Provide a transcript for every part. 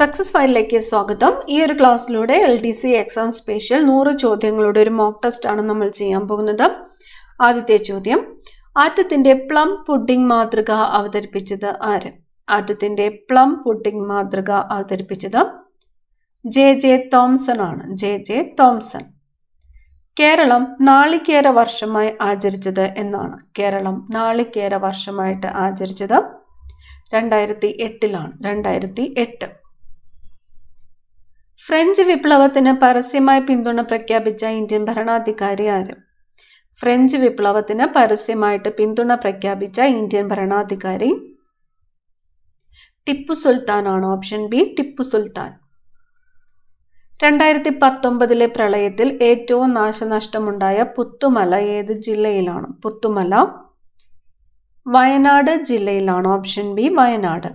success ഫയലിലേക്ക് സ്വാഗതം ഈ ഒരു ക്ലാസ്സിലൂടെ L T C exam special നൂറ് ചോദ്യങ്ങളുടെ ഒരു മോക്ക് ടെസ്റ്റ് ആണ് നമ്മൾ ചെയ്യാൻ പോകുന്നത് ആദ്യത്തെ ചോദ്യം ആറ്റത്തിന്റെ പ്ലം പുഡിംഗ് മാതൃക അവതരിപ്പിച്ചത് ആര് ആറ്റത്തിന്റെ പ്ലം പുഡിംഗ് മാതൃക അവതരിപ്പിച്ചത് ജെ ജെ തോംസൺ ആണ് ജെ ജെ തോംസൺ കേരളം നാളികേര വർഷമായി ആചരിച്ചത് എന്നാണ് കേരളം നാളികേര വർഷമായിട്ട് ആചരിച്ചത് രണ്ടായിരത്തി എട്ടിലാണ് രണ്ടായിരത്തി എട്ട് ഫ്രഞ്ച് വിപ്ലവത്തിന് പരസ്യമായി പിന്തുണ പ്രഖ്യാപിച്ച ഇന്ത്യൻ ഭരണാധികാരി ആരും ഫ്രഞ്ച് വിപ്ലവത്തിന് പരസ്യമായിട്ട് പിന്തുണ പ്രഖ്യാപിച്ച ഇന്ത്യൻ ഭരണാധികാരി ടിപ്പു സുൽത്താനാണ് ഓപ്ഷൻ ബി ടിപ്പു സുൽത്താൻ രണ്ടായിരത്തി പത്തൊമ്പതിലെ പ്രളയത്തിൽ ഏറ്റവും നാശനഷ്ടമുണ്ടായ പുത്തുമല ഏത് ജില്ലയിലാണ് പുത്തുമല വയനാട് ജില്ലയിലാണ് ഓപ്ഷൻ ബി വയനാട്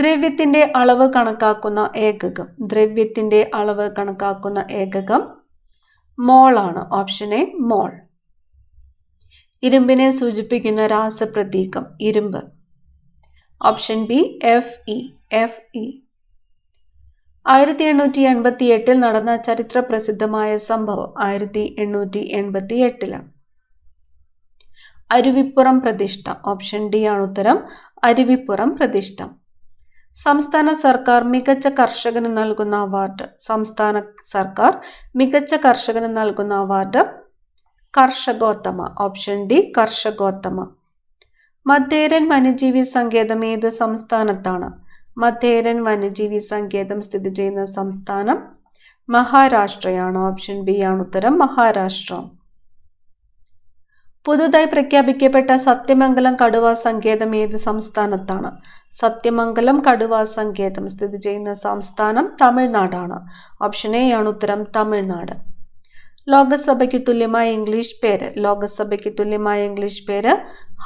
ദ്രവ്യത്തിന്റെ അളവ് കണക്കാക്കുന്ന ഏകകം ദ്രവ്യത്തിന്റെ അളവ് കണക്കാക്കുന്ന ഏകകം മോളാണ് ഓപ്ഷൻ എ മോൾ ഇരുമ്പിനെ സൂചിപ്പിക്കുന്ന രാസപ്രതീകം ഇരുമ്പ് option B F E F E ആയിരത്തി എണ്ണൂറ്റി എൺപത്തി എട്ടിൽ നടന്ന ചരിത്ര പ്രസിദ്ധമായ സംഭവം ആയിരത്തി എണ്ണൂറ്റി എൺപത്തി എട്ടില് അരുവിപ്പുറം പ്രതിഷ്ഠ ഓപ്ഷൻ ഡി ആണ് ഉത്തരം അരുവിപ്പുറം പ്രതിഷ്ഠ സംസ്ഥാന സർക്കാർ മികച്ച കർഷകന് നൽകുന്ന അവാർഡ് സംസ്ഥാന സർക്കാർ മികച്ച കർഷകന് നൽകുന്ന award Karshakothama option D Karshakothama Matheran വന്യജീവി സങ്കേതം ഏത് സംസ്ഥാനത്താണ് മത്തേരൻ വന്യജീവി സങ്കേതം സ്ഥിതി ചെയ്യുന്ന സംസ്ഥാനം മഹാരാഷ്ട്രയാണ് ഓപ്ഷൻ ബി ആണ് ഉത്തരം മഹാരാഷ്ട്രം പുതുതായി പ്രഖ്യാപിക്കപ്പെട്ട സത്യമംഗലം കടുവ സങ്കേതം ഏത് സംസ്ഥാനത്താണ് സത്യമംഗലം കടുവ സങ്കേതം സ്ഥിതി ചെയ്യുന്ന സംസ്ഥാനം തമിഴ്നാടാണ് ഓപ്ഷൻ എ ആണ് ഉത്തരം തമിഴ്നാട് ലോകസഭയ്ക്ക് തുല്യമായ ഇംഗ്ലീഷ് പേര് ലോകസഭയ്ക്ക് തുല്യമായ ഇംഗ്ലീഷ് പേര്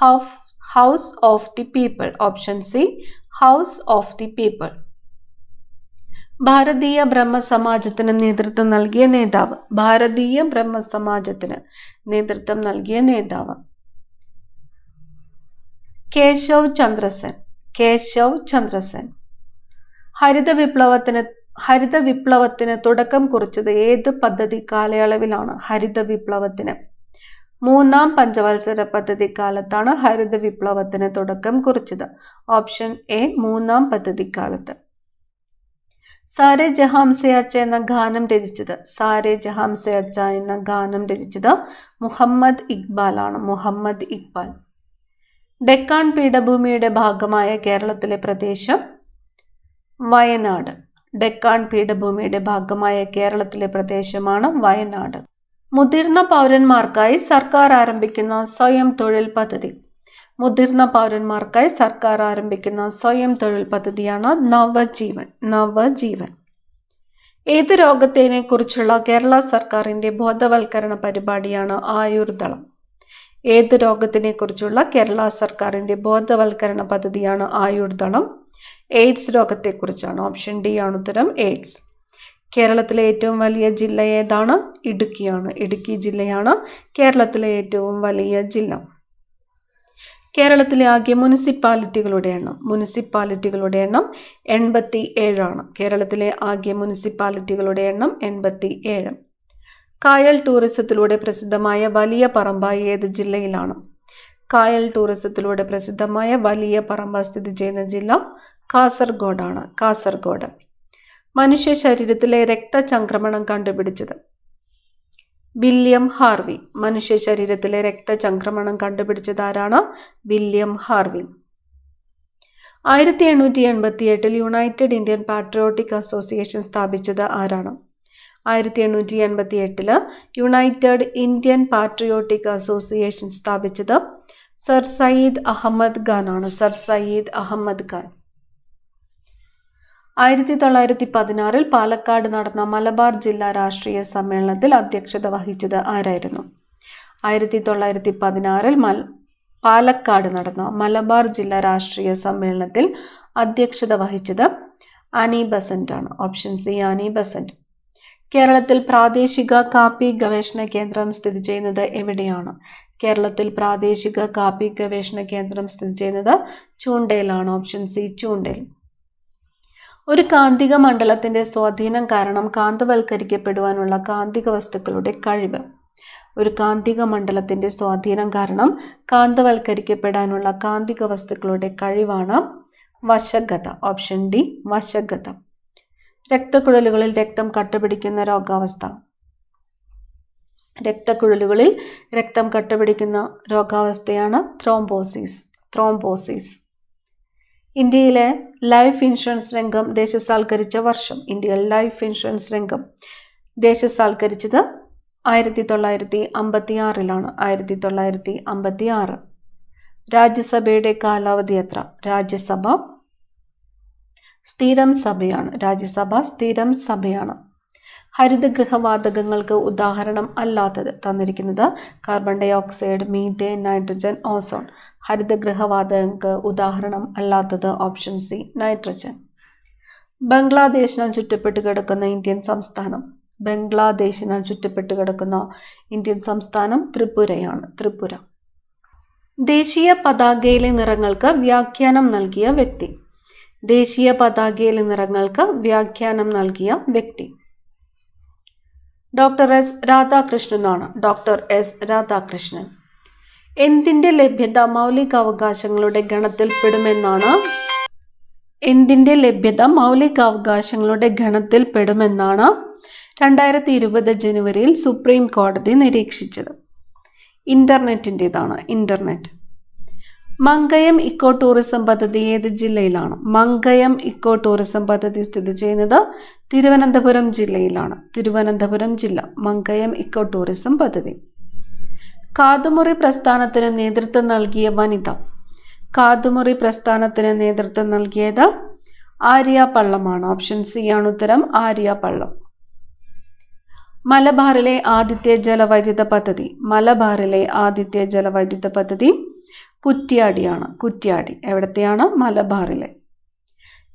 ഹൗഫ് house of the people option C house of the people Bharatiya ബ്രഹ്മസമാജത്തിന് നേതൃത്വം നൽകിയ നേതാവ് ഭാരതീയ ബ്രഹ്മസമാജത്തിന് നേതൃത്വം നൽകിയ നേതാവ് കേശവ് ചന്ദ്രസൻ കേശവ് ചന്ദ്രസൻ ഹരിത വിപ്ലവത്തിന് ഹരിത വിപ്ലവത്തിന് തുടക്കം കുറിച്ചത് ഏത് പദ്ധതി കാലയളവിലാണ് ഹരിത വിപ്ലവത്തിന് മൂന്നാം പഞ്ചവത്സര പദ്ധതി കാലത്താണ് ഹരിത വിപ്ലവത്തിന് തുടക്കം കുറിച്ചത് ഓപ്ഷൻ എ മൂന്നാം പദ്ധതി കാലത്ത് സാരെ ജഹാംസെ അച്ച എന്ന ഗാനം രചിച്ചത് സാരെ ജഹാംസെ അച്ച എന്ന ഗാനം രചിച്ചത് മുഹമ്മദ് ഇക്ബാലാണ് മുഹമ്മദ് ഇക്ബാൽ ഡെക്കാൻ പീഠഭൂമിയുടെ ഭാഗമായ കേരളത്തിലെ പ്രദേശം വയനാട് ഡെക്കാൻ പീഠഭൂമിയുടെ ഭാഗമായ കേരളത്തിലെ പ്രദേശമാണ് വയനാട് മുതിർന്ന പൗരന്മാർക്കായി സർക്കാർ ആരംഭിക്കുന്ന സ്വയം തൊഴിൽ പദ്ധതി മുതിർന്ന പൗരന്മാർക്കായി സർക്കാർ ആരംഭിക്കുന്ന സ്വയം തൊഴിൽ പദ്ധതിയാണ് നവജീവൻ നവജീവൻ ഏത് രോഗത്തിനെ കുറിച്ചുള്ള കേരള സർക്കാരിൻ്റെ ബോധവൽക്കരണ പരിപാടിയാണ് ആയുർദളം ഏത് രോഗത്തിനെ കുറിച്ചുള്ള കേരള സർക്കാരിൻ്റെ ബോധവൽക്കരണ പദ്ധതിയാണ് ആയുർദളം എയ്ഡ്സ് രോഗത്തെക്കുറിച്ചാണ് ഓപ്ഷൻ ഡി ആണ് ഉത്തരം എയ്ഡ്സ് കേരളത്തിലെ ഏറ്റവും വലിയ ജില്ല ഏതാണ് ഇടുക്കിയാണ് ഇടുക്കി ജില്ലയാണ് കേരളത്തിലെ ഏറ്റവും വലിയ ജില്ല കേരളത്തിലെ ആകെ മുനിസിപ്പാലിറ്റികളുടെ എണ്ണം മുനിസിപ്പാലിറ്റികളുടെ എണ്ണം എൺപത്തി ഏഴാണ് കേരളത്തിലെ ആകെ മുനിസിപ്പാലിറ്റികളുടെ എണ്ണം എൺപത്തി ഏഴ് കായൽ ടൂറിസത്തിലൂടെ പ്രസിദ്ധമായ വലിയ പറമ്പ ഏത് ജില്ലയിലാണ് കായൽ ടൂറിസത്തിലൂടെ പ്രസിദ്ധമായ വലിയ പറമ്പ സ്ഥിതി ചെയ്യുന്ന ജില്ല കാസർഗോഡാണ് കാസർഗോഡ് മനുഷ്യ ശരീരത്തിലെ രക്തചംക്രമണം കണ്ടുപിടിച്ചത് വില്യം ഹാർവി മനുഷ്യ ശരീരത്തിലെ രക്തചംക്രമണം കണ്ടുപിടിച്ചതാരാണ് വില്യം ഹാർവി ആയിരത്തി എണ്ണൂറ്റി എൺപത്തി എട്ടിൽ യുണൈറ്റഡ് ഇന്ത്യൻ പാട്രിയോട്ടിക് അസോസിയേഷൻ സ്ഥാപിച്ചത് ആരാണ് ആയിരത്തി എണ്ണൂറ്റി എൺപത്തി എട്ടില് യുണൈറ്റഡ് ഇന്ത്യൻ പാട്രിയോട്ടിക് അസോസിയേഷൻ സ്ഥാപിച്ചത് സർ സയ്യിദ് അഹമ്മദ് ഖാൻ ആണ് സർ സയ്യിദ് അഹമ്മദ് ഖാൻ ആയിരത്തി തൊള്ളായിരത്തി പതിനാറിൽ പാലക്കാട് നടന്ന മലബാർ ജില്ലാ രാഷ്ട്രീയ സമ്മേളനത്തിൽ അധ്യക്ഷത വഹിച്ചത് ആരായിരുന്നു ആയിരത്തി തൊള്ളായിരത്തി പതിനാറിൽ മൽ പാലക്കാട് നടന്ന മലബാർ ജില്ലാ രാഷ്ട്രീയ സമ്മേളനത്തിൽ അധ്യക്ഷത വഹിച്ചത് അനി ബസന്റ് ആണ് ഓപ്ഷൻ സി അനി ബസന്റ് കേരളത്തിൽ പ്രാദേശിക കാപ്പി ഗവേഷണ കേന്ദ്രം സ്ഥിതി ചെയ്യുന്നത് എവിടെയാണ് കേരളത്തിൽ പ്രാദേശിക കാപ്പി ഗവേഷണ കേന്ദ്രം സ്ഥിതി ചെയ്യുന്നത് ചൂണ്ടയിലാണ് ഓപ്ഷൻ സി ചൂണ്ടയിൽ ഒരു കാന്തിക മണ്ഡലത്തിൻ്റെ സ്വാധീനം കാരണം കാന്തവൽക്കരിക്കപ്പെടുവാനുള്ള കാന്തിക വസ്തുക്കളുടെ കഴിവ് ഒരു കാന്തിക മണ്ഡലത്തിൻ്റെ സ്വാധീനം കാരണം കാന്തവൽക്കരിക്കപ്പെടാനുള്ള കാന്തിക വസ്തുക്കളുടെ കഴിവാണ് വശഗത ഓപ്ഷൻ ഡി വശഗത രക്തക്കുഴലുകളിൽ രക്തം കട്ടപിടിക്കുന്ന രോഗാവസ്ഥ രക്തക്കുഴലുകളിൽ രക്തം കട്ടപിടിക്കുന്ന രോഗാവസ്ഥയാണ് ത്രോംബോസിസ് ത്രോംബോസിസ് ഇന്ത്യയിലെ ലൈഫ് ഇൻഷുറൻസ് രംഗം ദേശസാൽക്കരിച്ച വർഷം ഇന്ത്യയിൽ ലൈഫ് ഇൻഷുറൻസ് രംഗം ദേശസാൽക്കരിച്ചത് ആയിരത്തി തൊള്ളായിരത്തി അമ്പത്തി ആറിലാണ് ആയിരത്തി തൊള്ളായിരത്തി അമ്പത്തി ആറ് രാജ്യസഭയുടെ കാലാവധി എത്ര രാജ്യസഭ സ്ഥിരം സഭയാണ് രാജ്യസഭ സ്ഥിരം സഭയാണ് ഹരിതഗൃഹവാതകങ്ങൾക്ക് ഉദാഹരണം അല്ലാത്തത് തന്നിരിക്കുന്നത് carbon dioxide methane nitrogen ozone ഹരിതഗൃഹവാതകങ്ങൾക്ക് ഉദാഹരണം അല്ലാത്തത് ഓപ്ഷൻ സി നൈട്രജൻ ബംഗ്ലാദേശിനാൽ ചുറ്റപ്പെട്ട് കിടക്കുന്ന ഇന്ത്യൻ സംസ്ഥാനം ബംഗ്ലാദേശിനാൽ ചുറ്റപ്പെട്ട് കിടക്കുന്ന ഇന്ത്യൻ സംസ്ഥാനം ത്രിപുരയാണ് ത്രിപുര ദേശീയ പതാകയിലെ നിറങ്ങൾക്ക് വ്യാഖ്യാനം നൽകിയ വ്യക്തി ദേശീയ പതാകയിലെ നിറങ്ങൾക്ക് വ്യാഖ്യാനം നൽകിയ വ്യക്തി ഡോക്ടർ എസ് രാധാകൃഷ്ണനാണ് ഡോക്ടർ എസ് രാധാകൃഷ്ണൻ എന്തിൻ്റെ ലഭ്യത അവകാശങ്ങളുടെ ഗണത്തിൽപ്പെടുമെന്നാണ് എന്തിൻ്റെ ലഭ്യത അവകാശങ്ങളുടെ ഗണത്തിൽപ്പെടുമെന്നാണ് രണ്ടായിരത്തി ഇരുപത് ജനുവരിയിൽ സുപ്രീം കോടതി നിരീക്ഷിച്ചത് ഇൻ്റർനെറ്റിൻ്റേതാണ് ഇൻ്റർനെറ്റ് മങ്കയം ഇക്കോ ടൂറിസം പദ്ധതി ഏത് ജില്ലയിലാണ് മങ്കയം ഇക്കോ ടൂറിസം പദ്ധതി സ്ഥിതി ചെയ്യുന്നത് തിരുവനന്തപുരം ജില്ലയിലാണ് തിരുവനന്തപുരം ജില്ല മങ്കയം ഇക്കോ ടൂറിസം പദ്ധതി കാതുമുറി പ്രസ്ഥാനത്തിന് നേതൃത്വം നൽകിയ വനിത കാതുമുറി പ്രസ്ഥാനത്തിന് നേതൃത്വം നൽകിയത് ആര്യ പള്ളമാണ് ഓപ്ഷൻ സി ആണ് ഉത്തരം ആര്യ പള്ളം മലബാറിലെ ആദ്യത്തെ ജലവൈദ്യുത പദ്ധതി മലബാറിലെ ആദ്യത്തെ ജലവൈദ്യുത പദ്ധതി കുറ്റ്യാടിയാണ് കുറ്റ്യാടി എവിടത്തെയാണ് മലബാറിലെ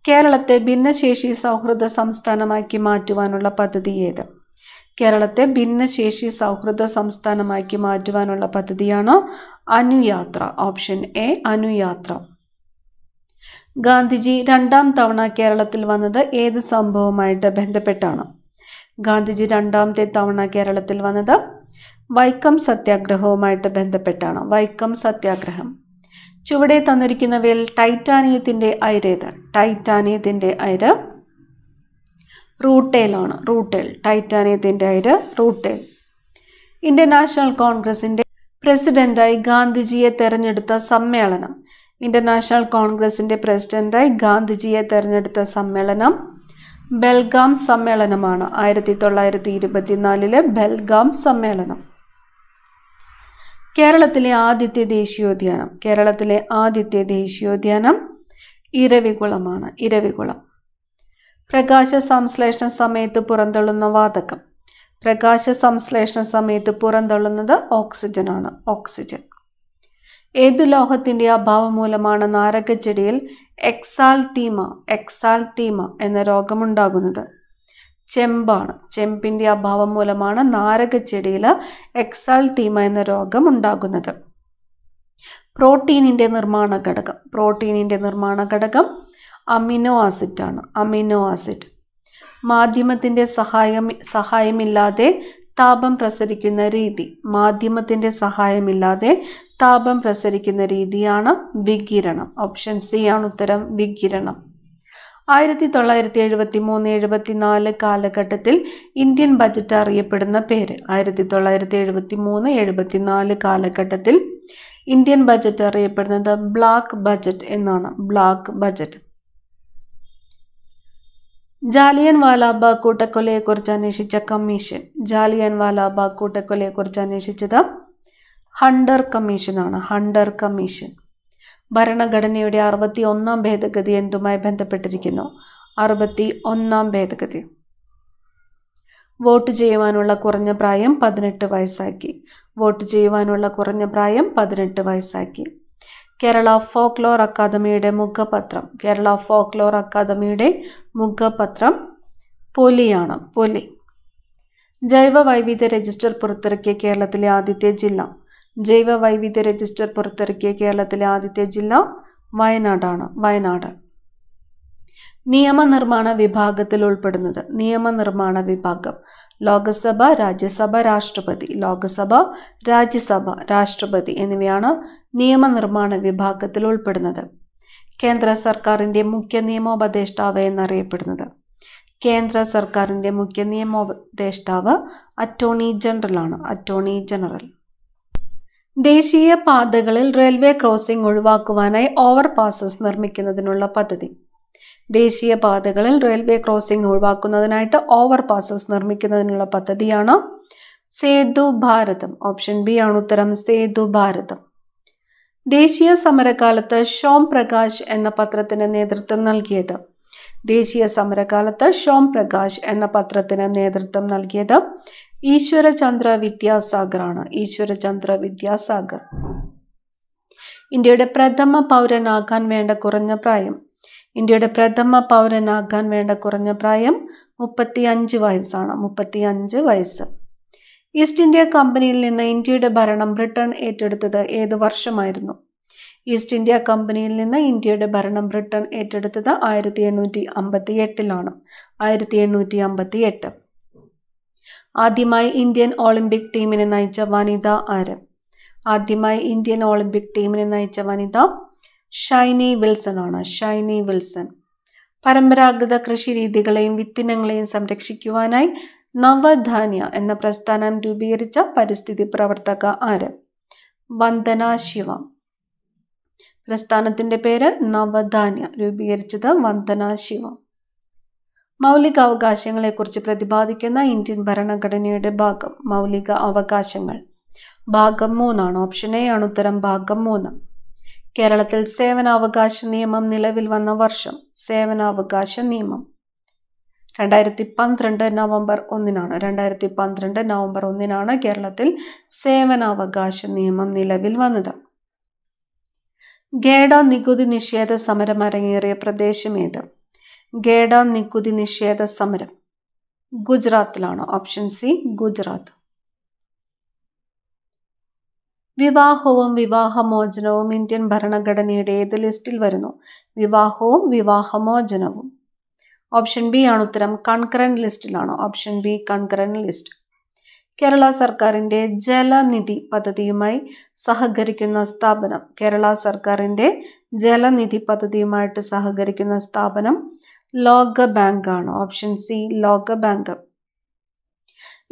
കേരളത്തെ ഭിന്നശേഷി സൗഹൃദ സംസ്ഥാനമാക്കി മാറ്റുവാനുള്ള പദ്ധതി ഏത് കേരളത്തെ ഭിന്നശേഷി സൗഹൃദ സംസ്ഥാനമാക്കി മാറ്റുവാനുള്ള പദ്ധതിയാണ് അനുയാത്ര ഓപ്ഷൻ എ അനുയാത്ര ഗാന്ധിജി രണ്ടാം തവണ കേരളത്തിൽ വന്നത് ഏത് സംഭവവുമായിട്ട് ബന്ധപ്പെട്ടാണ് ഗാന്ധിജി രണ്ടാമത്തെ തവണ കേരളത്തിൽ വന്നത് വൈക്കം സത്യാഗ്രഹവുമായിട്ട് ബന്ധപ്പെട്ടാണ് വൈക്കം സത്യാഗ്രഹം ചുവടെ തന്നിരിക്കുന്നവയിൽ ടൈറ്റാനിയത്തിൻ്റെ അയരേത് ടൈറ്റാനിയത്തിൻ്റെ ഐര റൂട്ടേലാണ് റൂട്ടേൽ ടൈറ്റാനിയത്തിൻ്റെ അയിര് റൂട്ടേൽ ഇന്ത്യൻ നാഷണൽ കോൺഗ്രസിൻ്റെ പ്രസിഡൻ്റായി ഗാന്ധിജിയെ തെരഞ്ഞെടുത്ത സമ്മേളനം നാഷണൽ കോൺഗ്രസിൻ്റെ പ്രസിഡൻ്റായി ഗാന്ധിജിയെ തെരഞ്ഞെടുത്ത സമ്മേളനം ബെൽഗാം സമ്മേളനമാണ് ആയിരത്തി തൊള്ളായിരത്തി ഇരുപത്തിനാലിലെ ബെൽഗാം സമ്മേളനം കേരളത്തിലെ ആദ്യത്തെ ദേശീയോദ്യാനം കേരളത്തിലെ ആദ്യത്തെ ദേശീയോദ്യാനം ഇരവികുളമാണ് ഇരവികുളം പ്രകാശ സംശ്ലേഷണ സമയത്ത് പുറന്തള്ളുന്ന വാതകം പ്രകാശ സംശ്ലേഷണ സമയത്ത് പുറന്തള്ളുന്നത് ഓക്സിജനാണ് ഓക്സിജൻ ഏതു ലോഹത്തിൻ്റെ അഭാവം മൂലമാണ് നാരകച്ചെടിയിൽ എക്സാൽത്തീമ എക്സാൽത്തീമ എന്ന രോഗമുണ്ടാകുന്നത് ചെമ്പാണ് ചെമ്പിൻ്റെ അഭാവം മൂലമാണ് നാരകച്ചെടിയിൽ എക്സാൽത്തീമ എന്ന രോഗം ഉണ്ടാകുന്നത് പ്രോട്ടീനിൻ്റെ നിർമ്മാണ ഘടകം പ്രോട്ടീനിൻ്റെ നിർമ്മാണ ഘടകം അമിനോ ആസിഡാണ് അമിനോ ആസിഡ് മാധ്യമത്തിൻ്റെ സഹായം സഹായമില്ലാതെ താപം പ്രസരിക്കുന്ന രീതി മാധ്യമത്തിൻ്റെ സഹായമില്ലാതെ താപം പ്രസരിക്കുന്ന രീതിയാണ് വികിരണം ഓപ്ഷൻ സി ആണ് ഉത്തരം വികിരണം ആയിരത്തി തൊള്ളായിരത്തി എഴുപത്തി മൂന്ന് എഴുപത്തി നാല് കാലഘട്ടത്തിൽ ഇന്ത്യൻ ബജറ്റ് അറിയപ്പെടുന്ന പേര് ആയിരത്തി തൊള്ളായിരത്തി എഴുപത്തി മൂന്ന് എഴുപത്തി നാല് കാലഘട്ടത്തിൽ ഇന്ത്യൻ ബജറ്റ് അറിയപ്പെടുന്നത് ബ്ലാക്ക് ബജറ്റ് എന്നാണ് ബ്ലാക്ക് ബജറ്റ് ജാലിയൻ വാലാബാഗ് കൂട്ടക്കൊലയെക്കുറിച്ച് അന്വേഷിച്ച കമ്മീഷൻ ജാലിയൻ വാലാബാഗ് കൂട്ടക്കൊലയെക്കുറിച്ച് അന്വേഷിച്ചത് ഹണ്ടർ കമ്മീഷനാണ് ഹണ്ടർ കമ്മീഷൻ ഭരണഘടനയുടെ അറുപത്തി ഒന്നാം ഭേദഗതി എന്തുമായി ബന്ധപ്പെട്ടിരിക്കുന്നു അറുപത്തി ഒന്നാം ഭേദഗതി വോട്ട് ചെയ്യുവാനുള്ള കുറഞ്ഞ പ്രായം പതിനെട്ട് വയസ്സാക്കി വോട്ട് ചെയ്യുവാനുള്ള കുറഞ്ഞ പ്രായം പതിനെട്ട് വയസ്സാക്കി കേരള ഫോക്ലോർ അക്കാദമിയുടെ മുഖപത്രം കേരള ഫോക്ലോർ അക്കാദമിയുടെ മുഖപത്രം പൊലിയാണ് പൊലി ജൈവ വൈവിധ്യ രജിസ്റ്റർ പുറത്തിറക്കിയ കേരളത്തിലെ ആദ്യത്തെ ജില്ല ജൈവ വൈവിധ്യ രജിസ്റ്റർ പുറത്തിറക്കിയ കേരളത്തിലെ ആദ്യത്തെ ജില്ല വയനാടാണ് വയനാട് നിയമനിർമ്മാണ വിഭാഗത്തിൽ ഉൾപ്പെടുന്നത് നിയമനിർമ്മാണ വിഭാഗം ലോകസഭ രാജ്യസഭ രാഷ്ട്രപതി ലോകസഭ രാജ്യസഭ രാഷ്ട്രപതി എന്നിവയാണ് നിയമനിർമ്മാണ വിഭാഗത്തിൽ ഉൾപ്പെടുന്നത് കേന്ദ്ര സർക്കാരിൻ്റെ മുഖ്യ നിയമോപദേഷ്ടാവ് എന്നറിയപ്പെടുന്നത് കേന്ദ്ര സർക്കാരിൻ്റെ മുഖ്യ നിയമോപദേഷ്ടാവ് അറ്റോർണി ജനറലാണ് അറ്റോർണി ജനറൽ ദേശീയ പാതകളിൽ റെയിൽവേ ക്രോസിംഗ് ഒഴിവാക്കുവാനായി ഓവർപാസസ് നിർമ്മിക്കുന്നതിനുള്ള പദ്ധതി ദേശീയപാതകളിൽ റെയിൽവേ ക്രോസിംഗ് ഒഴിവാക്കുന്നതിനായിട്ട് ഓവർ പാസസ് നിർമ്മിക്കുന്നതിനുള്ള പദ്ധതിയാണ് സേതു ഭാരതം ഓപ്ഷൻ ബി ആണ് ഉത്തരം സേതു ഭാരതം ദേശീയ സമരകാലത്ത് ഷോം പ്രകാശ് എന്ന പത്രത്തിന് നേതൃത്വം നൽകിയത് ദേശീയ സമരകാലത്ത് ഷോം പ്രകാശ് എന്ന പത്രത്തിന് നേതൃത്വം നൽകിയത് ഈശ്വരചന്ദ്ര വിദ്യാസാഗറാണ് ഈശ്വരചന്ദ്ര വിദ്യാസാഗർ ഇന്ത്യയുടെ പ്രഥമ പൗരനാകാൻ വേണ്ട കുറഞ്ഞ പ്രായം ഇന്ത്യയുടെ പ്രഥമ പൗരനാകാൻ വേണ്ട കുറഞ്ഞ പ്രായം മുപ്പത്തി അഞ്ച് വയസ്സാണ് മുപ്പത്തി അഞ്ച് വയസ്സ് ഈസ്റ്റ് ഇന്ത്യ കമ്പനിയിൽ നിന്ന് ഇന്ത്യയുടെ ഭരണം ബ്രിട്ടൻ ഏറ്റെടുത്തത് ഏത് വർഷമായിരുന്നു ഈസ്റ്റ് ഇന്ത്യ കമ്പനിയിൽ നിന്ന് ഇന്ത്യയുടെ ഭരണം ബ്രിട്ടൻ ഏറ്റെടുത്തത് ആയിരത്തി എണ്ണൂറ്റി അമ്പത്തി എട്ടിലാണ് ആയിരത്തി എണ്ണൂറ്റി അമ്പത്തി എട്ട് ആദ്യമായി ഇന്ത്യൻ ഒളിമ്പിക് ടീമിനെ നയിച്ച വനിത ആര് ആദ്യമായി ഇന്ത്യൻ ഒളിമ്പിക് ടീമിനെ നയിച്ച വനിത ഷൈനി വിൽസൺ ആണ് ഷൈനി വിൽസൺ പരമ്പരാഗത കൃഷി രീതികളെയും വിത്തിനങ്ങളെയും സംരക്ഷിക്കുവാനായി നവധാന്യ എന്ന പ്രസ്ഥാനം രൂപീകരിച്ച പരിസ്ഥിതി പ്രവർത്തക ആര് വന്ദന ശിവ പ്രസ്ഥാനത്തിൻ്റെ പേര് നവധാന്യ രൂപീകരിച്ചത് വന്ദന ശിവ മൗലിക അവകാശങ്ങളെക്കുറിച്ച് പ്രതിപാദിക്കുന്ന ഇന്ത്യൻ ഭരണഘടനയുടെ ഭാഗം മൗലിക അവകാശങ്ങൾ ഭാഗം മൂന്നാണ് ഓപ്ഷൻ എ ആണ് ഉത്തരം ഭാഗം മൂന്ന് കേരളത്തിൽ സേവനാവകാശ നിയമം നിലവിൽ വന്ന വർഷം സേവനാവകാശ നിയമം രണ്ടായിരത്തി പന്ത്രണ്ട് നവംബർ ഒന്നിനാണ് രണ്ടായിരത്തി പന്ത്രണ്ട് നവംബർ ഒന്നിനാണ് കേരളത്തിൽ സേവനാവകാശ നിയമം നിലവിൽ വന്നത് ഗേഡ നികുതി നിഷേധ സമരം അരങ്ങേറിയ പ്രദേശമേത് ഗേഡ നികുതി നിഷേധ സമരം ഗുജറാത്തിലാണ് ഓപ്ഷൻ സി ഗുജറാത്ത് വിവാഹവും വിവാഹമോചനവും ഇന്ത്യൻ ഭരണഘടനയുടെ ഏത് ലിസ്റ്റിൽ വരുന്നു വിവാഹവും വിവാഹമോചനവും ഓപ്ഷൻ ബി ആണ് ഉത്തരം കൺകറൻറ്റ് ലിസ്റ്റിലാണ് option B concurrent list Kerala സർക്കാരിൻ്റെ ജലനിധി പദ്ധതിയുമായി സഹകരിക്കുന്ന സ്ഥാപനം കേരള സർക്കാരിൻ്റെ ജലനിധി പദ്ധതിയുമായിട്ട് സഹകരിക്കുന്ന സ്ഥാപനം ലോക ബാങ്കാണ് ഓപ്ഷൻ സി ലോക ബാങ്ക്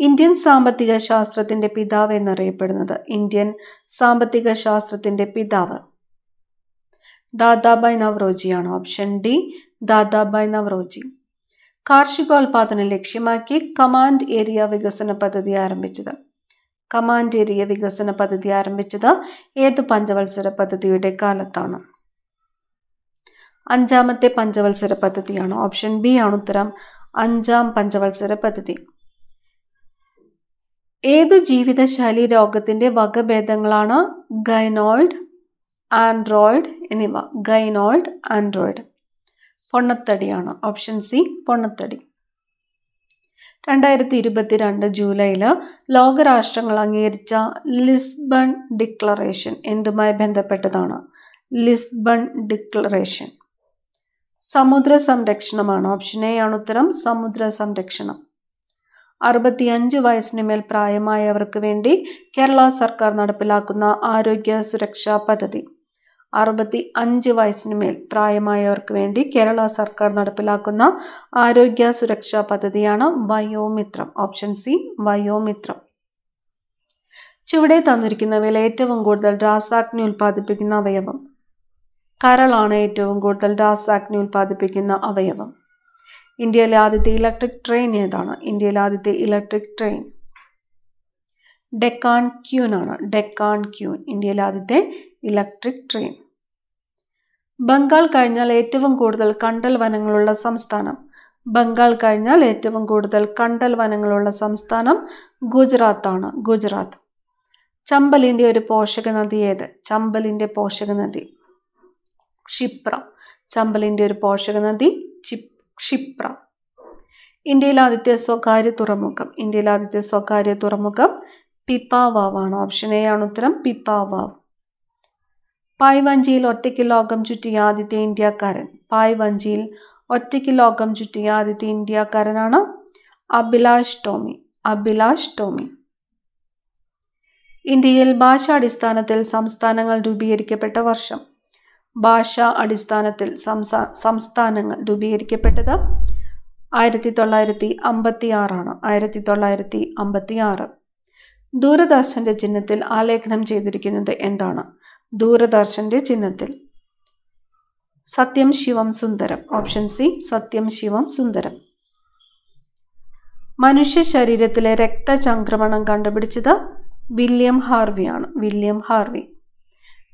ഇന്ത്യൻ സാമ്പത്തിക ശാസ്ത്രത്തിൻ്റെ പിതാവ് എന്നറിയപ്പെടുന്നത് ഇന്ത്യൻ സാമ്പത്തിക ശാസ്ത്രത്തിൻ്റെ പിതാവ് ദാദാബായ് നവറോജിയാണ് ഓപ്ഷൻ ഡി ദാദാബായ് നവറോജി കാർഷികോൽപാദനം ലക്ഷ്യമാക്കി കമാൻഡ് ഏരിയ വികസന പദ്ധതി ആരംഭിച്ചത് കമാൻഡ് ഏരിയ വികസന പദ്ധതി ആരംഭിച്ചത് ഏത് പഞ്ചവത്സര പദ്ധതിയുടെ കാലത്താണ് അഞ്ചാമത്തെ പഞ്ചവത്സര പദ്ധതിയാണ് ഓപ്ഷൻ ബി ആണ് ഉത്തരം അഞ്ചാം പഞ്ചവത്സര പദ്ധതി ഏതു ജീവിതശൈലി രോഗത്തിൻ്റെ വകഭേദങ്ങളാണ് ഗൈനോയിഡ് ആൻഡ്രോയിഡ് എന്നിവ ഗൈനോയിഡ് ആൻഡ്രോയിഡ് പൊണ്ണത്തടിയാണ് ഓപ്ഷൻ സി പൊണ്ണത്തടി രണ്ടായിരത്തി രണ്ട് ജൂലൈയിൽ ലോകരാഷ്ട്രങ്ങൾ അംഗീകരിച്ച ലിസ്ബൺ ഡിക്ലറേഷൻ എന്തുമായി ബന്ധപ്പെട്ടതാണ് ലിസ്ബൺ ഡിക്ലറേഷൻ സമുദ്ര സംരക്ഷണമാണ് ഓപ്ഷൻ എ ആണ് ഉത്തരം സമുദ്ര സംരക്ഷണം അറുപത്തിയഞ്ച് വയസ്സിന് മേൽ പ്രായമായവർക്ക് വേണ്ടി കേരള സർക്കാർ നടപ്പിലാക്കുന്ന ആരോഗ്യ സുരക്ഷാ പദ്ധതി അറുപത്തി അഞ്ച് വയസ്സിന് മേൽ പ്രായമായവർക്ക് വേണ്ടി കേരള സർക്കാർ നടപ്പിലാക്കുന്ന ആരോഗ്യ സുരക്ഷാ പദ്ധതിയാണ് വയോമിത്രം ഓപ്ഷൻ സി വയോമിത്രം ചുവടെ തന്നിരിക്കുന്നവയിൽ ഏറ്റവും കൂടുതൽ രാസാഗ്നി ഉൽപ്പാദിപ്പിക്കുന്ന അവയവം കരളാണ് ഏറ്റവും കൂടുതൽ രാസാഗ്നി ഉൽപ്പാദിപ്പിക്കുന്ന അവയവം ഇന്ത്യയിലെ ആദ്യത്തെ ഇലക്ട്രിക് ട്രെയിൻ ഏതാണ് ഇന്ത്യയിലെ ആദ്യത്തെ ഇലക്ട്രിക് ട്രെയിൻ ഡെക്കാൻ ക്യൂൻ ആണ് ഡെക്കാൻ ക്യൂൻ ഇന്ത്യയിലെ ആദ്യത്തെ ഇലക്ട്രിക് ട്രെയിൻ ബംഗാൾ കഴിഞ്ഞാൽ ഏറ്റവും കൂടുതൽ കണ്ടൽ വനങ്ങളുള്ള സംസ്ഥാനം ബംഗാൾ കഴിഞ്ഞാൽ ഏറ്റവും കൂടുതൽ കണ്ടൽ വനങ്ങളുള്ള സംസ്ഥാനം ആണ് ഗുജറാത്ത് ചമ്പലിൻ്റെ ഒരു പോഷക നദി ഏത് ചമ്പലിൻ്റെ പോഷക നദി ക്ഷിപ്ര ചമ്പലിൻ്റെ ഒരു പോഷക നദി ചിപ് ക്ഷിപ്ര ഇന്ത്യയിലെ ആദ്യത്തെ സ്വകാര്യ തുറമുഖം ഇന്ത്യയിലെ ആദ്യത്തെ സ്വകാര്യ തുറമുഖം പിപ്പാവാവ് ആണ് ഓപ്ഷൻ എ ആണ് ഉത്തരം പിപ്പാവാവ് പായ്വഞ്ചിയിൽ ഒറ്റയ്ക്ക് ലോകം ചുറ്റിയ ആദ്യത്തെ ഇന്ത്യക്കാരൻ പായ്വഞ്ചിയിൽ ഒറ്റയ്ക്ക് ലോകം ചുറ്റിയ ആദ്യത്തെ ഇന്ത്യക്കാരനാണ് അഭിലാഷ് ടോമി അഭിലാഷ് ടോമി ഇന്ത്യയിൽ ഭാഷാടിസ്ഥാനത്തിൽ സംസ്ഥാനങ്ങൾ രൂപീകരിക്കപ്പെട്ട വർഷം ഭാഷാ അടിസ്ഥാനത്തിൽ സംസ്ഥാ സംസ്ഥാനങ്ങൾ രൂപീകരിക്കപ്പെട്ടത് ആയിരത്തി തൊള്ളായിരത്തി അമ്പത്തി ആറാണ് ആയിരത്തി തൊള്ളായിരത്തി അമ്പത്തി ആറ് ദൂരദർശൻ്റെ ചിഹ്നത്തിൽ ആലേഖനം ചെയ്തിരിക്കുന്നത് എന്താണ് ദൂരദർശൻ്റെ ചിഹ്നത്തിൽ സത്യം ശിവം സുന്ദരം ഓപ്ഷൻ സി സത്യം ശിവം സുന്ദരം മനുഷ്യ ശരീരത്തിലെ രക്തചംക്രമണം കണ്ടുപിടിച്ചത് വില്യം ഹാർവിയാണ് വില്യം ഹാർവി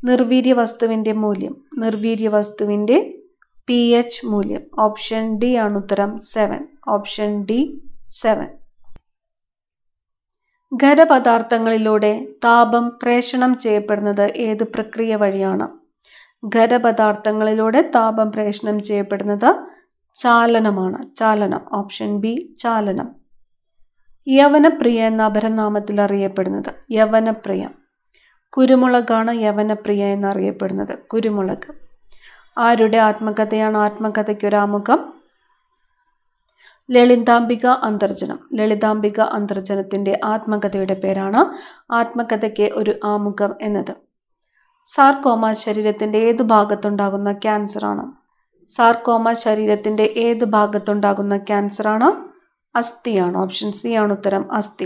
നിർവീര്യ വസ്തുവിൻ്റെ മൂല്യം നിർവീര്യ വസ്തുവിൻ്റെ പി എച്ച് മൂല്യം ഓപ്ഷൻ ഡി ആണ് ഉത്തരം സെവൻ ഓപ്ഷൻ ഡി സെവൻ ഖരപദാർത്ഥങ്ങളിലൂടെ താപം പ്രേഷണം ചെയ്യപ്പെടുന്നത് ഏത് പ്രക്രിയ വഴിയാണ് ഖരപദാർത്ഥങ്ങളിലൂടെ താപം പ്രേഷണം ചെയ്യപ്പെടുന്നത് ചാലനമാണ് ചാലനം ഓപ്ഷൻ ബി ചാലനം യവനപ്രിയ എന്ന അപരനാമത്തിൽ അറിയപ്പെടുന്നത് യവനപ്രിയം കുരുമുളകാണ് യവനപ്രിയ എന്നറിയപ്പെടുന്നത് കുരുമുളക് ആരുടെ ആത്മകഥയാണ് ആത്മകഥയ്ക്കൊരാമുഖം ലളിതാംബിക അന്തർജനം ലളിതാംബിക അന്തർജനത്തിൻ്റെ ആത്മകഥയുടെ പേരാണ് ആത്മകഥയ്ക്ക് ഒരു ആമുഖം എന്നത് സാർക്കോമ ശരീരത്തിൻ്റെ ഏത് ഭാഗത്തുണ്ടാകുന്ന ക്യാൻസറാണ് സാർക്കോമ ശരീരത്തിൻ്റെ ഏത് ഭാഗത്തുണ്ടാകുന്ന ക്യാൻസറാണ് അസ്ഥിയാണ് ഓപ്ഷൻ സി ആണ് ഉത്തരം അസ്ഥി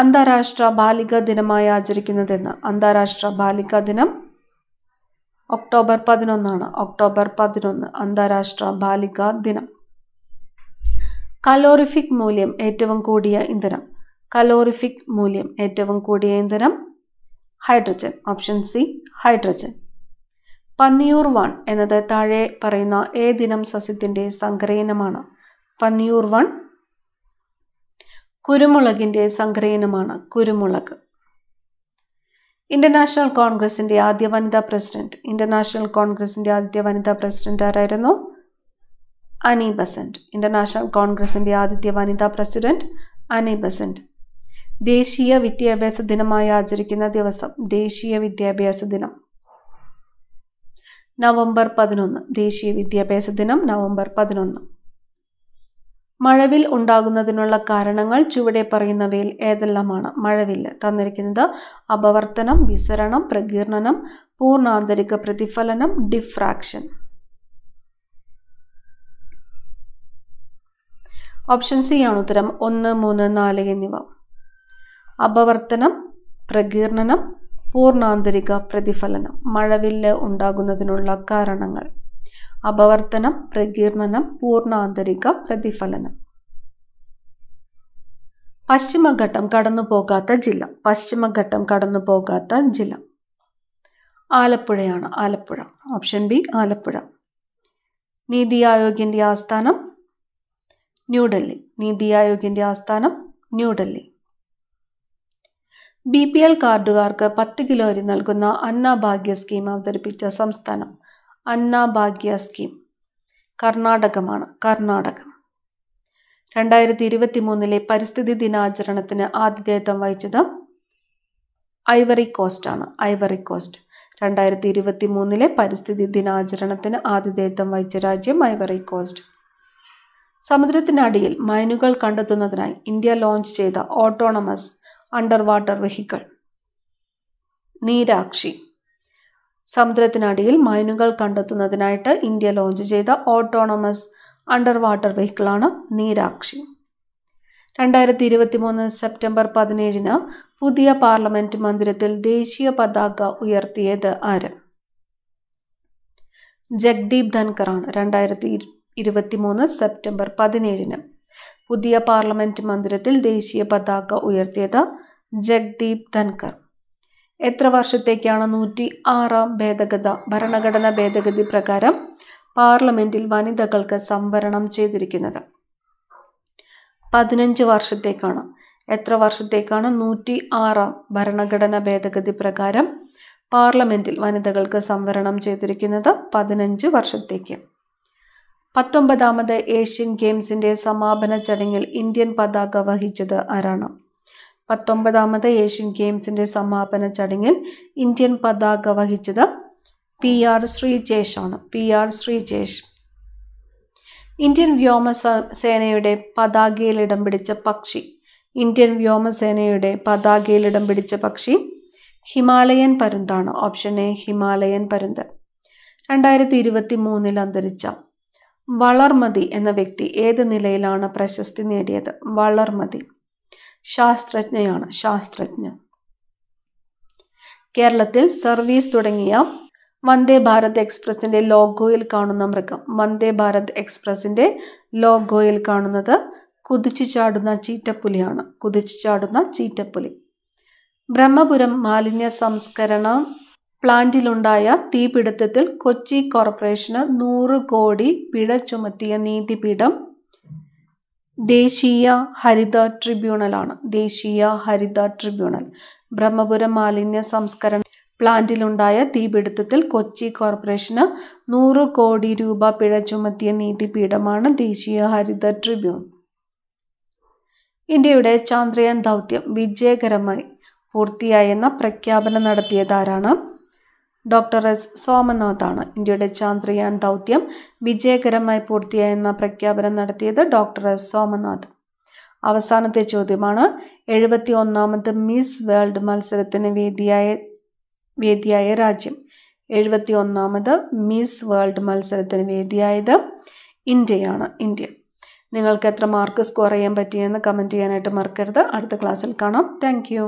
അന്താരാഷ്ട്ര ബാലിക ദിനമായി ആചരിക്കുന്നതെന്ന് അന്താരാഷ്ട്ര ബാലിക ദിനം ഒക്ടോബർ പതിനൊന്നാണ് ഒക്ടോബർ പതിനൊന്ന് അന്താരാഷ്ട്ര ബാലിക ദിനം കലോറിഫിക് മൂല്യം ഏറ്റവും കൂടിയ ഇന്ധനം കലോറിഫിക് മൂല്യം ഏറ്റവും കൂടിയ ഇന്ധനം hydrogen option C hydrogen Panniyur one എന്നത് താഴെ പറയുന്ന ഏ ദിനം സസ്യത്തിൻ്റെ സംഗ്രഹീനമാണ് പന്നിയൂർ വൺ കുരുമുളകിൻ്റെ സംഗ്രഹനമാണ് കുരുമുളക് ഇൻ്റർനാഷണൽ കോൺഗ്രസിൻ്റെ ആദ്യ വനിതാ പ്രസിഡന്റ് ഇൻ്റർനാഷണൽ കോൺഗ്രസിൻ്റെ ആദ്യ വനിതാ പ്രസിഡന്റ് ആരായിരുന്നു അനി ബസന്റ് ഇൻ്റർനാഷണൽ കോൺഗ്രസിൻ്റെ ആദ്യ വനിതാ പ്രസിഡന്റ് അനി ബസന്റ് ദേശീയ വിദ്യാഭ്യാസ ദിനമായി ആചരിക്കുന്ന ദിവസം ദേശീയ വിദ്യാഭ്യാസ ദിനം നവംബർ പതിനൊന്ന് ദേശീയ വിദ്യാഭ്യാസ ദിനം നവംബർ പതിനൊന്ന് മഴവിൽ ഉണ്ടാകുന്നതിനുള്ള കാരണങ്ങൾ ചുവടെ പറയുന്നവയിൽ ഏതെല്ലാമാണ് മഴവിൽ തന്നിരിക്കുന്നത് അപവർത്തനം വിസരണം പ്രകീർണനം പൂർണാന്തരിക പ്രതിഫലനം ഡിഫ്രാക്ഷൻ ഓപ്ഷൻ സി ആണ് ഉത്തരം ഒന്ന് മൂന്ന് നാല് എന്നിവ അപവർത്തനം പ്രകീർണനം പൂർണാന്തരിക പ്രതിഫലനം മഴവില്ല് ഉണ്ടാകുന്നതിനുള്ള കാരണങ്ങൾ അപവർത്തനം പ്രകീർണനം പൂർണ്ണാന്തരിക പ്രതിഫലനം പശ്ചിമഘട്ടം കടന്നു പോകാത്ത ജില്ല പശ്ചിമഘട്ടം കടന്നു പോകാത്ത ജില്ല ആലപ്പുഴയാണ് ആലപ്പുഴ ഓപ്ഷൻ ബി ആലപ്പുഴ നീതി ആയോഗിൻ്റെ ആസ്ഥാനം ന്യൂഡൽഹി നീതി ആയോഗിൻ്റെ ആസ്ഥാനം ന്യൂഡൽഹി ബി പി എൽ കാർഡുകാർക്ക് പത്ത് കിലോ അരി നൽകുന്ന അന്നാഭാഗ്യ സ്കീം അവതരിപ്പിച്ച സംസ്ഥാനം അന്നാഭാഗ്യ സ്കീം കർണാടകമാണ് കർണാടകം രണ്ടായിരത്തി ഇരുപത്തി മൂന്നിലെ പരിസ്ഥിതി ദിനാചരണത്തിന് ആതിഥേയത്വം വഹിച്ചത് ഐവറി കോസ്റ്റ് ആണ് ഐവറി കോസ്റ്റ് രണ്ടായിരത്തി ഇരുപത്തി മൂന്നിലെ പരിസ്ഥിതി ദിനാചരണത്തിന് ആതിഥേയത്വം വഹിച്ച രാജ്യം ഐവറി കോസ്റ്റ് സമുദ്രത്തിനടിയിൽ മൈനുകൾ കണ്ടെത്തുന്നതിനായി ഇന്ത്യ ലോഞ്ച് ചെയ്ത autonomous underwater vehicle Neerakshi സമുദ്രത്തിനടിയിൽ മൈനുകൾ കണ്ടെത്തുന്നതിനായിട്ട് ഇന്ത്യ ലോഞ്ച് ചെയ്ത ഓട്ടോണമസ് അണ്ടർ വാട്ടർ വെഹിക്കിളാണ് നീരാക്ഷി രണ്ടായിരത്തി ഇരുപത്തി മൂന്ന് സെപ്റ്റംബർ പതിനേഴിന് പുതിയ പാർലമെന്റ് മന്ദിരത്തിൽ ദേശീയ പതാക ഉയർത്തിയത് ആര് ജഗ്ദീപ് ധൻകറാണ് രണ്ടായിരത്തി ഇരുപത്തി മൂന്ന് സെപ്റ്റംബർ പതിനേഴിന് പുതിയ പാർലമെന്റ് മന്ദിരത്തിൽ ദേശീയ പതാക ഉയർത്തിയത് ജഗ്ദീപ് ധൻകർ എത്ര വർഷത്തേക്കാണ് നൂറ്റി ആറാം ഭേദഗത ഭരണഘടനാ ഭേദഗതി പ്രകാരം പാർലമെൻറ്റിൽ വനിതകൾക്ക് സംവരണം ചെയ്തിരിക്കുന്നത് പതിനഞ്ച് വർഷത്തേക്കാണ് എത്ര വർഷത്തേക്കാണ് നൂറ്റി ആറാം ഭരണഘടനാ ഭേദഗതി പ്രകാരം പാർലമെൻറ്റിൽ വനിതകൾക്ക് സംവരണം ചെയ്തിരിക്കുന്നത് പതിനഞ്ച് വർഷത്തേക്ക് പത്തൊമ്പതാമത് ഏഷ്യൻ ഗെയിംസിൻ്റെ സമാപന ചടങ്ങിൽ ഇന്ത്യൻ പതാക വഹിച്ചത് ആരാണ് പത്തൊമ്പതാമത് ഏഷ്യൻ ഗെയിംസിൻ്റെ സമാപന ചടങ്ങിൽ ഇന്ത്യൻ പതാക വഹിച്ചത് പി ആർ ആണ് പി ആർ ശ്രീജേഷ് ഇന്ത്യൻ വ്യോമസേനയുടെ പതാകയിൽ ഇടം പിടിച്ച പക്ഷി ഇന്ത്യൻ വ്യോമസേനയുടെ പതാകയിൽ ഇടം പിടിച്ച പക്ഷി ഹിമാലയൻ പരുന്താണ് ഓപ്ഷൻ എ ഹിമാലയൻ പരുന്ത് രണ്ടായിരത്തി ഇരുപത്തി മൂന്നിൽ അന്തരിച്ച വളർമതി എന്ന വ്യക്തി ഏത് നിലയിലാണ് പ്രശസ്തി നേടിയത് വളർമതി ശാസ്ത്രജ്ഞയാണ് ശാസ്ത്രജ്ഞ കേരളത്തിൽ സർവീസ് തുടങ്ങിയ വന്ദേ ഭാരത് എക്സ്പ്രസിൻ്റെ ലോഗോയിൽ കാണുന്ന മൃഗം വന്ദേ ഭാരത് എക്സ്പ്രസിൻ്റെ ലോഗോയിൽ കാണുന്നത് കുതിച്ചു ചാടുന്ന ചീറ്റപ്പുലിയാണ് കുതിച്ചു ചാടുന്ന ചീറ്റപ്പുലി ബ്രഹ്മപുരം മാലിന്യ സംസ്കരണ പ്ലാന്റിലുണ്ടായ തീപിടുത്തത്തിൽ കൊച്ചി കോർപ്പറേഷന് നൂറ് കോടി പിഴ ചുമത്തിയ നീതിപീഠം ദേശീയ ഹരിത ട്രിബ്യൂണലാണ് ദേശീയ ഹരിത ട്രിബ്യൂണൽ ബ്രഹ്മപുരം മാലിന്യ സംസ്കരണ പ്ലാന്റിലുണ്ടായ തീപിടുത്തത്തിൽ കൊച്ചി കോർപ്പറേഷന് നൂറ് കോടി രൂപ പിഴ ചുമത്തിയ നീതിപീഠമാണ് ദേശീയ ഹരിത ട്രിബ്യൂൺ ഇന്ത്യയുടെ ചാന്ദ്രയാൻ ദൗത്യം വിജയകരമായി പൂർത്തിയായെന്ന പ്രഖ്യാപനം നടത്തിയതാരാണ് ഡോക്ടർ എസ് സോമനാഥാണ് ഇന്ത്യയുടെ ചാന്ദ്രയാൻ ദൗത്യം വിജയകരമായി പൂർത്തിയായെന്ന പ്രഖ്യാപനം നടത്തിയത് ഡോക്ടർ എസ് സോമനാഥ് അവസാനത്തെ ചോദ്യമാണ് എഴുപത്തി ഒന്നാമത് മിസ് വേൾഡ് മത്സരത്തിന് വേദിയായ വേദിയായ രാജ്യം എഴുപത്തി ഒന്നാമത് മിസ് വേൾഡ് മത്സരത്തിന് വേദിയായത് ഇന്ത്യയാണ് ഇന്ത്യ നിങ്ങൾക്ക് എത്ര മാർക്ക് സ്കോർ ചെയ്യാൻ പറ്റിയെന്ന് കമൻറ്റ് ചെയ്യാനായിട്ട് മറക്കരുത് അടുത്ത ക്ലാസ്സിൽ കാണാം താങ്ക്